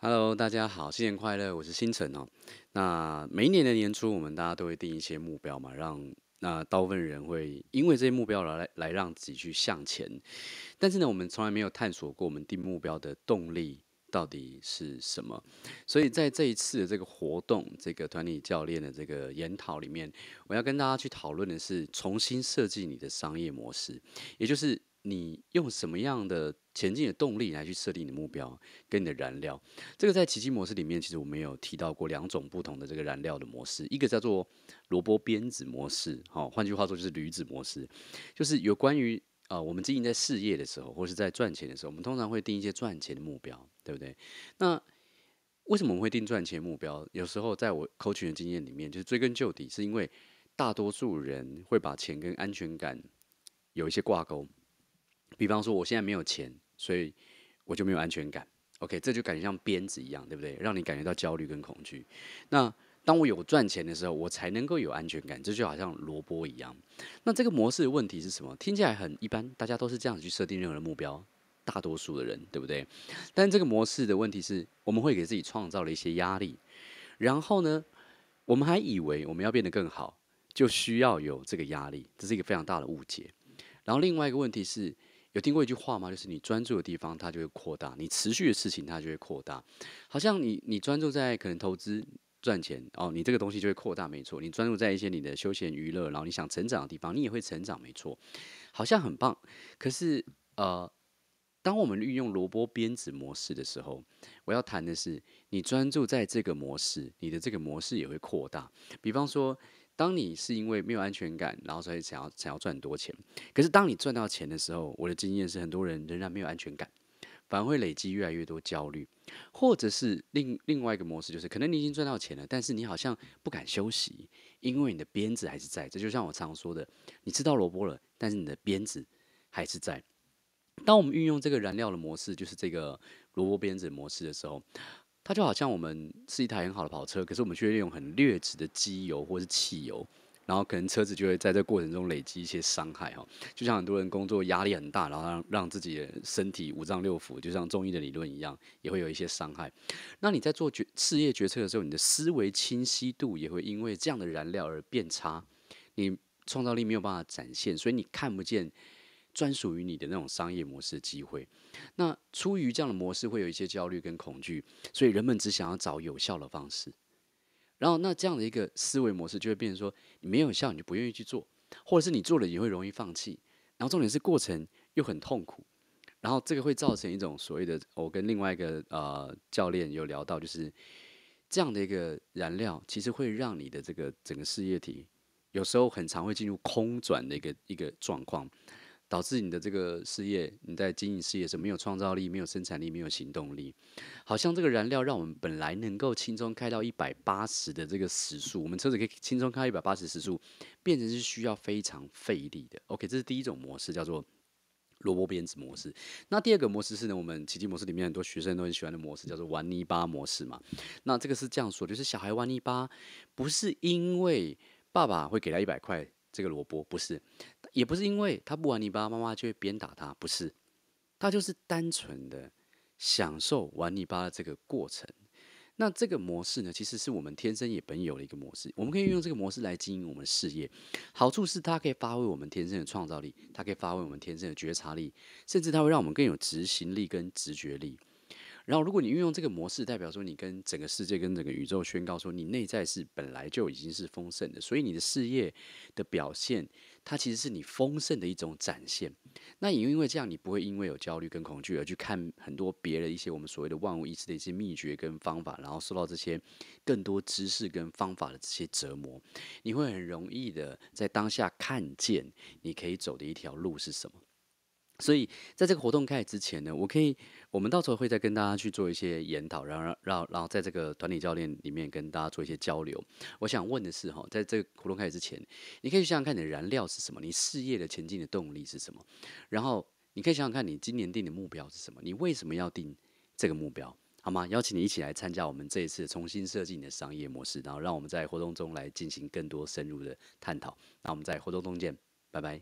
Hello，大家好，新年快乐！我是星辰哦。那每一年的年初，我们大家都会定一些目标嘛，让那大部分人会因为这些目标来来来让自己去向前。但是呢，我们从来没有探索过我们定目标的动力到底是什么。所以在这一次的这个活动，这个团体教练的这个研讨里面，我要跟大家去讨论的是重新设计你的商业模式，也就是你用什么样的。前进的动力来去设定你的目标跟你的燃料，这个在奇迹模式里面，其实我们有提到过两种不同的这个燃料的模式，一个叫做萝卜鞭子模式，哦，换句话说就是驴子模式，就是有关于啊，我们经营在事业的时候，或是在赚钱的时候，我们通常会定一些赚钱的目标，对不对？那为什么我们会定赚钱目标？有时候在我口取的经验里面，就是追根究底，是因为大多数人会把钱跟安全感有一些挂钩，比方说我现在没有钱。所以我就没有安全感，OK，这就感觉像鞭子一样，对不对？让你感觉到焦虑跟恐惧。那当我有赚钱的时候，我才能够有安全感，这就好像萝卜一样。那这个模式的问题是什么？听起来很一般，大家都是这样去设定任何的目标，大多数的人，对不对？但这个模式的问题是我们会给自己创造了一些压力，然后呢，我们还以为我们要变得更好，就需要有这个压力，这是一个非常大的误解。然后另外一个问题是。有听过一句话吗？就是你专注的地方，它就会扩大；你持续的事情，它就会扩大。好像你你专注在可能投资赚钱哦，你这个东西就会扩大，没错。你专注在一些你的休闲娱乐，然后你想成长的地方，你也会成长，没错。好像很棒，可是呃。当我们运用萝卜鞭子模式的时候，我要谈的是，你专注在这个模式，你的这个模式也会扩大。比方说，当你是因为没有安全感，然后所以想要想要赚很多钱。可是当你赚到钱的时候，我的经验是，很多人仍然没有安全感，反而会累积越来越多焦虑。或者是另另外一个模式，就是可能你已经赚到钱了，但是你好像不敢休息，因为你的鞭子还是在。这就像我常说的，你吃到萝卜了，但是你的鞭子还是在。当我们运用这个燃料的模式，就是这个萝卜鞭子模式的时候，它就好像我们是一台很好的跑车，可是我们却用很劣质的机油或是汽油，然后可能车子就会在这过程中累积一些伤害哈。就像很多人工作压力很大，然后让让自己的身体五脏六腑，就像中医的理论一样，也会有一些伤害。那你在做决事业决策的时候，你的思维清晰度也会因为这样的燃料而变差，你创造力没有办法展现，所以你看不见。专属于你的那种商业模式机会，那出于这样的模式，会有一些焦虑跟恐惧，所以人们只想要找有效的方式。然后，那这样的一个思维模式就会变成说，你没有效，你就不愿意去做，或者是你做了也会容易放弃。然后，重点是过程又很痛苦，然后这个会造成一种所谓的，我跟另外一个呃教练有聊到，就是这样的一个燃料，其实会让你的这个整个事业体有时候很常会进入空转的一个一个状况。导致你的这个事业，你在经营事业是没有创造力、没有生产力、没有行动力，好像这个燃料让我们本来能够轻松开到一百八十的这个时速，我们车子可以轻松开一百八十时速，变成是需要非常费力的。OK，这是第一种模式，叫做萝卜编子模式。那第二个模式是呢，我们奇迹模式里面很多学生都很喜欢的模式，叫做玩泥巴模式嘛。那这个是这样说，就是小孩玩泥巴，不是因为爸爸会给他一百块。这个萝卜不是，也不是因为他不玩泥巴，妈妈就会鞭打他，不是，他就是单纯的享受玩泥巴的这个过程。那这个模式呢，其实是我们天生也本有的一个模式，我们可以运用这个模式来经营我们事业。好处是，它可以发挥我们天生的创造力，它可以发挥我们天生的觉察力，甚至它会让我们更有执行力跟直觉力。然后，如果你运用这个模式，代表说你跟整个世界、跟整个宇宙宣告说，你内在是本来就已经是丰盛的，所以你的事业的表现，它其实是你丰盛的一种展现。那也因为这样，你不会因为有焦虑跟恐惧而去看很多别人一些我们所谓的万无一失的一些秘诀跟方法，然后受到这些更多知识跟方法的这些折磨。你会很容易的在当下看见你可以走的一条路是什么。所以，在这个活动开始之前呢，我可以，我们到时候会再跟大家去做一些研讨，然后让然后在这个团体教练里面跟大家做一些交流。我想问的是，哈，在这个活动开始之前，你可以想想看你的燃料是什么，你事业的前进的动力是什么？然后你可以想想看你今年定的目标是什么？你为什么要定这个目标？好吗？邀请你一起来参加我们这一次重新设计你的商业模式，然后让我们在活动中来进行更多深入的探讨。那我们在活动中见，拜拜。